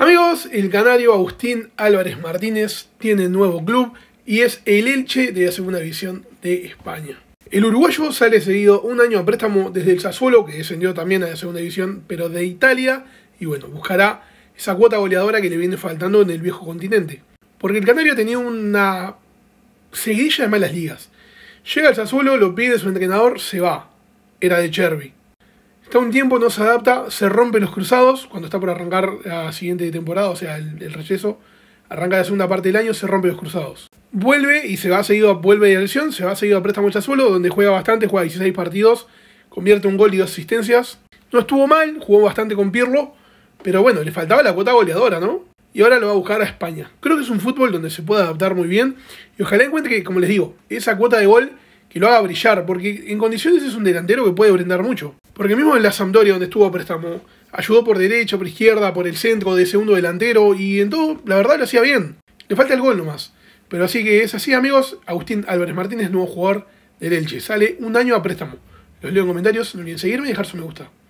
Amigos, el canario Agustín Álvarez Martínez tiene nuevo club y es el Elche de la Segunda División de España. El uruguayo sale seguido un año a préstamo desde el Sassuolo, que descendió también a la Segunda División, pero de Italia, y bueno, buscará esa cuota goleadora que le viene faltando en el viejo continente. Porque el canario tenía una seguilla de malas ligas. Llega el Sassuolo, lo pide su entrenador, se va. Era de Cherby. Está un tiempo, no se adapta, se rompen los cruzados cuando está por arrancar la siguiente temporada, o sea, el, el arranca la segunda parte del año, se rompe los cruzados. Vuelve y se va seguido, vuelve de lesión, se va seguido a préstamo suelo donde juega bastante, juega 16 partidos, convierte un gol y dos asistencias. No estuvo mal, jugó bastante con Pirlo, pero bueno, le faltaba la cuota goleadora, ¿no? Y ahora lo va a buscar a España. Creo que es un fútbol donde se puede adaptar muy bien y ojalá encuentre que, como les digo, esa cuota de gol que lo haga brillar, porque en condiciones es un delantero que puede brindar mucho. Porque mismo en la Sampdoria, donde estuvo a préstamo, ayudó por derecha, por izquierda, por el centro, de segundo delantero, y en todo, la verdad, lo hacía bien. Le falta el gol nomás. Pero así que es así, amigos. Agustín Álvarez Martínez, nuevo jugador del Elche. Sale un año a préstamo. Los leo en comentarios, no olviden seguirme y dejar su me gusta.